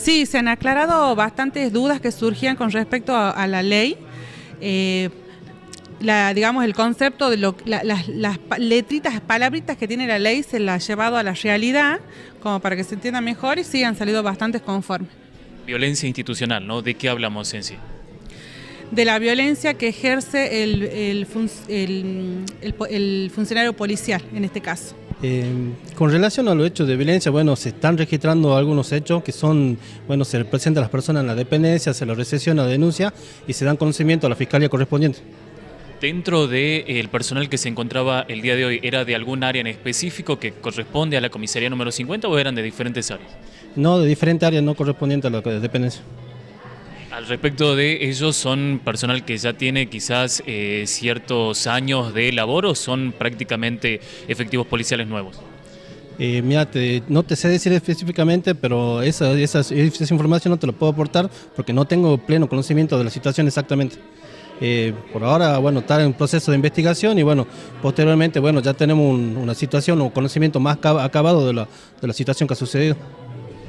Sí, se han aclarado bastantes dudas que surgían con respecto a, la ley. Eh, la, digamos, el concepto de lo, las, las, letritas, palabritas que tiene la ley se la ha llevado a la realidad, como para que se entienda mejor, y sí han salido bastantes conformes. Violencia institucional, ¿no? ¿De qué hablamos en sí? De la violencia que ejerce el funcionario policial, en este caso. Eh, con relación a los hechos de violencia, bueno, se están registrando algunos hechos que son, bueno, se presentan a las personas en la dependencia, se los recesiona, denuncia y se dan conocimiento a la fiscalía correspondiente. Dentro del eh, personal que se encontraba el día de hoy, ¿era de algún área en específico que corresponde a la comisaría número 50 o eran de diferentes áreas? No, de diferentes áreas no correspondientes a la dependencia respecto de ellos, ¿son personal que ya tiene quizás eh, ciertos años de labor o son prácticamente efectivos policiales nuevos? Eh, mira, no te sé decir específicamente, pero esa, esa, esa, información no te la puedo aportar porque no tengo pleno conocimiento de la situación exactamente. Eh, por ahora, bueno, está en proceso de investigación y bueno, posteriormente, bueno, ya tenemos una situación o conocimiento más acabado de la, de la situación que ha sucedido.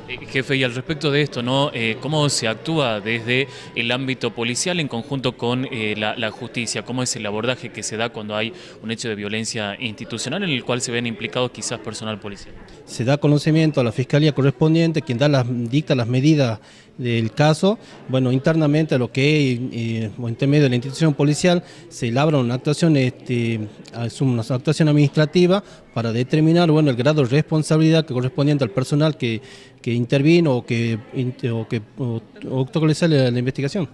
Eh, jefe, y al respecto de esto, ¿no? Eh, ¿Cómo se actúa desde el ámbito policial en conjunto con eh, la, justicia? ¿Cómo es el abordaje que se da cuando hay un hecho de violencia institucional en el cual se ven implicados quizás personal policial? Se da conocimiento a la fiscalía correspondiente, quien da las, dicta las medidas del caso. Bueno, internamente a lo que es, eh, medio de la institución policial, se elabora una actuación, este, una actuación administrativa para determinar bueno, el grado de responsabilidad que correspondiente al personal que que intervino o que, o que sale la, la investigación.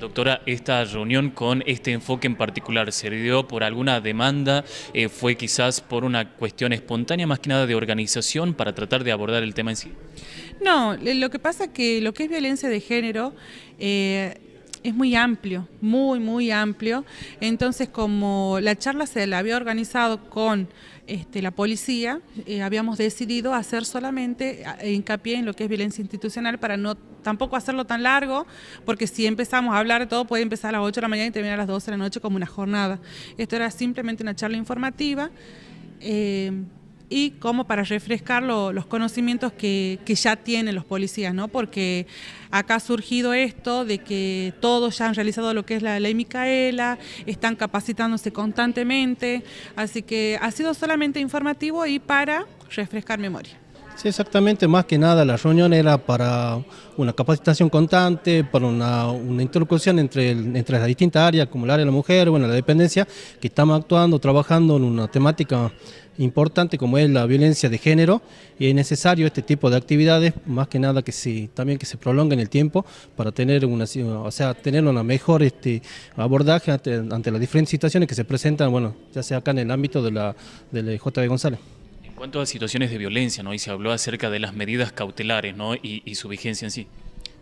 Doctora, esta reunión con este enfoque en particular, ¿se dio por alguna demanda? Eh, ¿Fue quizás por una cuestión espontánea, más que nada de organización, para tratar de abordar el tema en sí? No, lo que pasa es que lo que es violencia de género... Eh, es muy amplio, muy, muy amplio. Entonces, como la charla se la había organizado con este, la policía, eh, habíamos decidido hacer solamente eh, hincapié en lo que es violencia institucional para no tampoco hacerlo tan largo, porque si empezamos a hablar de todo, puede empezar a las 8 de la mañana y terminar a las 12 de la noche como una jornada. Esto era simplemente una charla informativa. Eh, y como para refrescar los conocimientos que, que, ya tienen los policías, ¿no? Porque acá ha surgido esto de que todos ya han realizado lo que es la ley Micaela, están capacitándose constantemente, así que ha sido solamente informativo y para refrescar memoria. Sí, exactamente. Más que nada la reunión era para una capacitación constante, para una, interlocución entre, entre las distintas áreas, como el área de la mujer, bueno, la dependencia, que estamos actuando, trabajando en una temática importante como es la violencia de género y es necesario este tipo de actividades, más que nada que se, también que se prolongue en el tiempo para tener una, o sea, tener una mejor este, abordaje ante, las diferentes situaciones que se presentan, bueno, ya sea acá en el ámbito de la, de la eh, González. En cuanto a situaciones de violencia, ¿no? Y se habló acerca de las medidas cautelares, ¿no? Y, su vigencia en sí.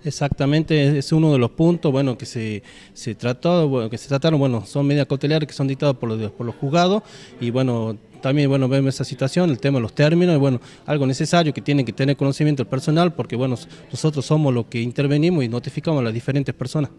Exactamente, es uno de los puntos, bueno, que se, se trató, bueno, que se trataron, bueno, son medidas cautelares que son dictadas por los, por los juzgados y bueno, también bueno vemos esa situación, el tema de los términos, bueno, algo necesario que tiene que tener conocimiento el personal, porque bueno, nosotros somos los que intervenimos y notificamos a las diferentes personas.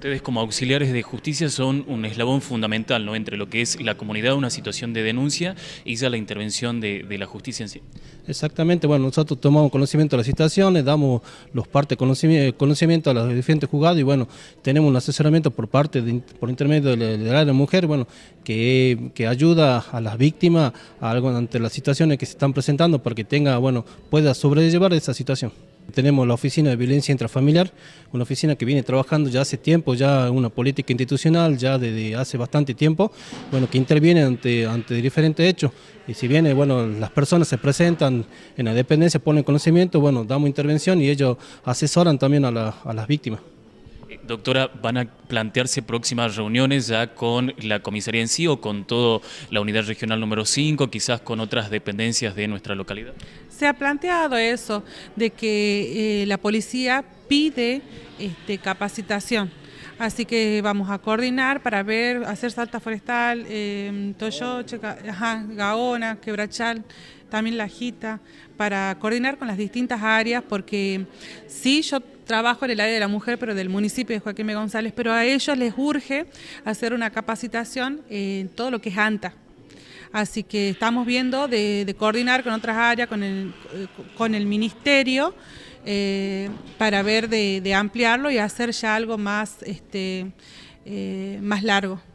Ustedes como auxiliares de justicia son un eslabón fundamental ¿no? entre lo que es la comunidad, una situación de denuncia y ya la intervención de, la justicia en sí. Exactamente, bueno, nosotros tomamos conocimiento de las situaciones, damos los partes conocimiento, conocimiento a los diferentes juzgados y bueno, tenemos un asesoramiento por parte, por intermedio del área de la mujer, bueno, que, ayuda a las víctimas algo ante las situaciones que se están presentando para que tenga, bueno, pueda sobrellevar esa situación. Tenemos la Oficina de Violencia Intrafamiliar, una oficina que viene trabajando ya hace tiempo, ya una política institucional, ya desde hace bastante tiempo, bueno, que interviene ante, ante diferentes hechos. Y si bien, eh, bueno, las personas se presentan en la dependencia, ponen conocimiento, bueno, damos intervención y ellos asesoran también a las víctimas. Doctora, ¿van a plantearse próximas reuniones ya con la comisaría en sí o con toda la unidad regional número 5, quizás con otras dependencias de nuestra localidad? Se ha planteado eso, de que eh, la policía pide este, capacitación Así que vamos a coordinar para ver, hacer Salta Forestal, eh, em, Toyoche, ajá, Gaona, Quebrachal, también La Jita, para coordinar con las distintas áreas, porque sí, yo trabajo en el área de la mujer, pero del municipio de Joaquín González, pero a ellos les urge hacer una capacitación en todo lo que es ANTA. Así que estamos viendo de, coordinar con otras áreas, con el, eh, con el ministerio. Eh, para ver de, ampliarlo y hacer ya algo más, este, eh, más largo.